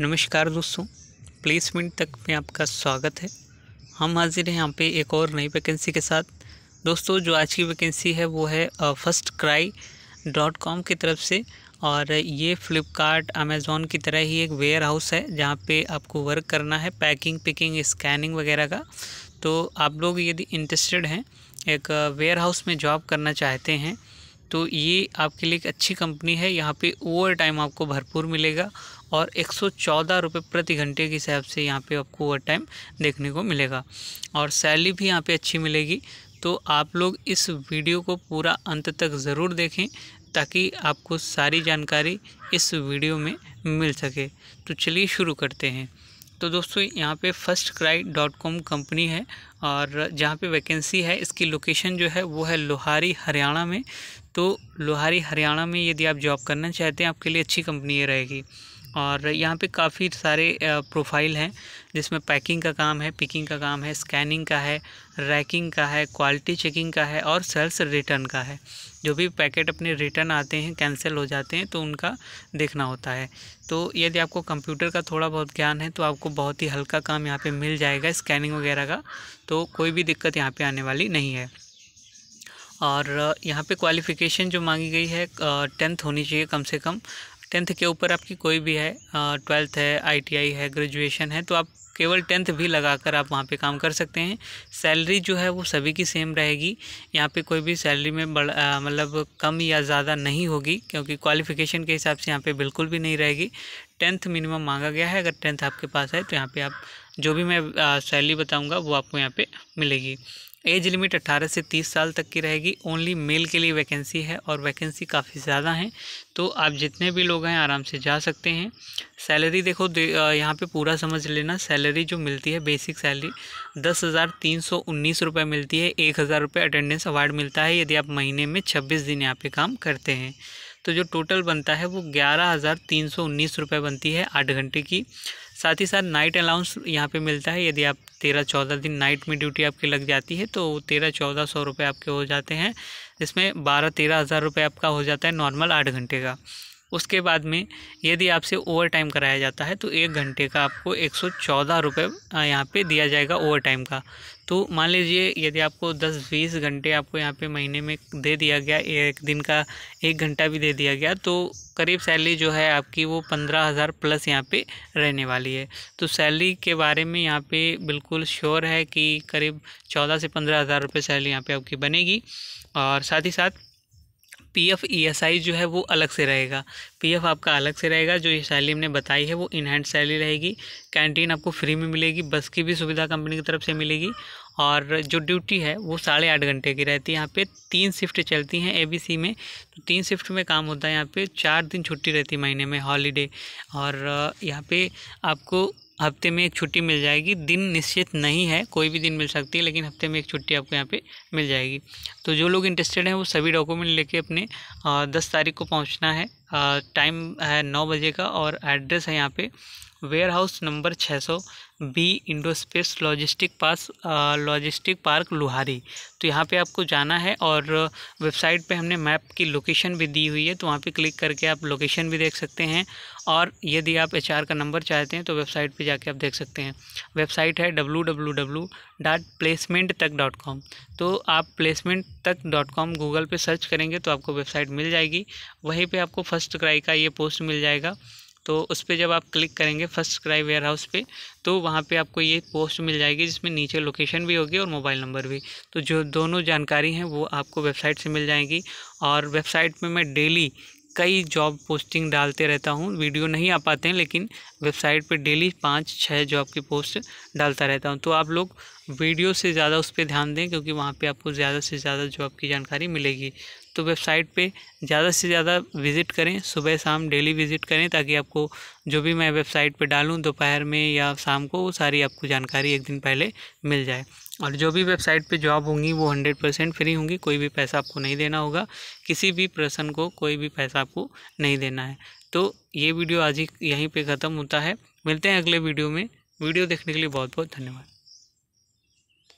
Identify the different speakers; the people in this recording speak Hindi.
Speaker 1: नमस्कार दोस्तों प्लेसमेंट तक में आपका स्वागत है हम हाजिर हैं यहाँ पे एक और नई वैकेंसी के साथ दोस्तों जो आज की वैकेंसी है वो है फर्स्ट क्राई डॉट कॉम की तरफ से और ये फ्लिपकार्ट अमेज़ोन की तरह ही एक वेयर हाउस है जहाँ पे आपको वर्क करना है पैकिंग पिकिंग स्कैनिंग वगैरह का तो आप लोग यदि इंटरेस्टेड हैं एक वेयर हाउस में जॉब करना चाहते हैं तो ये आपके लिए एक अच्छी कंपनी है यहाँ पे ओवर टाइम आपको भरपूर मिलेगा और एक सौ प्रति घंटे के हिसाब से यहाँ पे आपको ओवर टाइम देखने को मिलेगा और सैलरी भी यहाँ पे अच्छी मिलेगी तो आप लोग इस वीडियो को पूरा अंत तक ज़रूर देखें ताकि आपको सारी जानकारी इस वीडियो में मिल सके तो चलिए शुरू करते हैं तो दोस्तों यहाँ पे FirstCry dot com company है और जहाँ पे वैकेंसी है इसकी लोकेशन जो है वो है लोहारी हरियाणा में तो लोहारी हरियाणा में यदि आप जॉब करना चाहते हैं आपके लिए अच्छी कंपनी ये रहेगी और यहाँ पे काफ़ी सारे प्रोफाइल हैं जिसमें पैकिंग का काम है पिकिंग का काम है स्कैनिंग का है रैकिंग का है क्वालिटी चेकिंग का है और सेल्स रिटर्न का है जो भी पैकेट अपने रिटर्न आते हैं कैंसिल हो जाते हैं तो उनका देखना होता है तो यदि आपको कंप्यूटर का थोड़ा बहुत ज्ञान है तो आपको बहुत ही हल्का काम यहाँ पर मिल जाएगा स्कैनिंग वगैरह का तो कोई भी दिक्कत यहाँ पर आने वाली नहीं है और यहाँ पे क्वालिफ़िकेशन जो मांगी गई है टेंथ होनी चाहिए कम से कम टेंथ के ऊपर आपकी कोई भी है ट्वेल्थ है आईटीआई है ग्रेजुएशन है तो आप केवल टेंथ भी लगाकर आप वहाँ पे काम कर सकते हैं सैलरी जो है वो सभी की सेम रहेगी यहाँ पे कोई भी सैलरी में बड़ा मतलब कम या ज़्यादा नहीं होगी क्योंकि क्वालिफ़िकेशन के हिसाब से यहाँ पे बिल्कुल भी नहीं रहेगी टेंथ मिनिमम मांगा गया है अगर टेंथ आपके पास है तो यहाँ पे आप जो भी मैं सैलरी बताऊँगा वो आपको यहाँ पर मिलेगी एज लिमिट 18 से 30 साल तक की रहेगी ओनली मेल के लिए वैकेंसी है और वैकेंसी काफ़ी ज़्यादा है तो आप जितने भी लोग हैं आराम से जा सकते हैं सैलरी देखो दे, यहाँ पे पूरा समझ लेना सैलरी जो मिलती है बेसिक सैलरी दस हज़ार तीन सौ उन्नीस रुपये मिलती है एक हज़ार रुपये अटेंडेंस अवार्ड मिलता है यदि आप महीने में छब्बीस दिन यहाँ पे काम करते हैं तो जो टोटल बनता है वो ग्यारह हज़ार तीन सौ उन्नीस रुपये बनती है आठ घंटे की साथ ही साथ नाइट अलाउंस यहाँ पे मिलता है यदि आप तेरह चौदह दिन नाइट में ड्यूटी आपकी लग जाती है तो तेरह चौदह सौ रुपये आपके हो जाते हैं जिसमें बारह तेरह हज़ार रुपये आपका हो जाता है नॉर्मल आठ घंटे का उसके बाद में यदि आपसे ओवर टाइम कराया जाता है तो एक घंटे का आपको एक सौ चौदह रुपये यहाँ पर दिया जाएगा ओवर टाइम का तो मान लीजिए यदि आपको दस बीस घंटे आपको यहाँ पे महीने में दे दिया गया एक दिन का एक घंटा भी दे दिया गया तो करीब सैलरी जो है आपकी वो पंद्रह हज़ार प्लस यहाँ पे रहने वाली है तो सैलरी के बारे में यहाँ पे बिल्कुल श्योर है कि करीब चौदह से पंद्रह हज़ार रुपये सैलरी यहाँ पे आपकी बनेगी और साथ ही साथ P F E S I जो है वो अलग से रहेगा पी एफ आपका अलग से रहेगा जो ये सैलरी हमने बताई है वो इनहैंड सैलरी रहेगी कैंटीन आपको फ्री में मिलेगी बस की भी सुविधा कंपनी की तरफ से मिलेगी और जो ड्यूटी है वो साढ़े आठ घंटे की रहती है यहाँ पे तीन शिफ्ट चलती हैं एबीसी में तो तीन शिफ्ट में काम होता है यहाँ पे चार दिन छुट्टी रहती है महीने में हॉलीडे और यहाँ पे आपको हफ्ते में एक छुट्टी मिल जाएगी दिन निश्चित नहीं है कोई भी दिन मिल सकती है लेकिन हफ्ते में एक छुट्टी आपको यहाँ पे मिल जाएगी तो जो लोग इंटरेस्टेड हैं वो सभी डॉक्यूमेंट लेके अपने दस तारीख को पहुँचना है टाइम है नौ बजे का और एड्रेस है यहाँ पे वेयर हाउस नंबर छः सौ बी इंडो स्पेस लॉजिस्टिक पास लॉजिस्टिक पार्क लुहारी तो यहाँ पे आपको जाना है और वेबसाइट पे हमने मैप की लोकेशन भी दी हुई है तो वहाँ पे क्लिक करके आप लोकेशन भी देख सकते हैं और यदि आप एच का नंबर चाहते हैं तो वेबसाइट पे जाके आप देख सकते हैं वेबसाइट है W W W dot placement Tak dot com तो आप placement Tak dot com Google पर सर्च करेंगे तो आपको वेबसाइट मिल जाएगी वहीं पे आपको फर्स्ट क्राई का ये पोस्ट मिल जाएगा तो उस पर जब आप क्लिक करेंगे फर्स्ट क्राई वेयर हाउस पर तो वहाँ पे आपको ये पोस्ट मिल जाएगी जिसमें नीचे लोकेशन भी होगी और मोबाइल नंबर भी तो जो दोनों जानकारी हैं वो आपको वेबसाइट से मिल जाएंगी और वेबसाइट में मैं डेली कई जॉब पोस्टिंग डालते रहता हूँ वीडियो नहीं आ पाते हैं लेकिन वेबसाइट पे डेली पाँच छः जॉब की पोस्ट डालता रहता हूँ तो आप लोग वीडियो से ज़्यादा उस पर ध्यान दें क्योंकि वहाँ पे आपको ज़्यादा से ज़्यादा जॉब की जानकारी मिलेगी तो वेबसाइट पे ज़्यादा से ज़्यादा विज़िट करें सुबह शाम डेली विज़िट करें ताकि आपको जो भी मैं वेबसाइट पे डालूं दोपहर में या शाम को वो सारी आपको जानकारी एक दिन पहले मिल जाए और जो भी वेबसाइट पे जॉब होंगी वो हंड्रेड परसेंट फ्री होंगी कोई भी पैसा आपको नहीं देना होगा किसी भी पर्सन को कोई भी पैसा आपको नहीं देना है तो ये वीडियो आज ही यहीं पर ख़त्म होता है मिलते हैं अगले वीडियो में वीडियो देखने के लिए बहुत बहुत धन्यवाद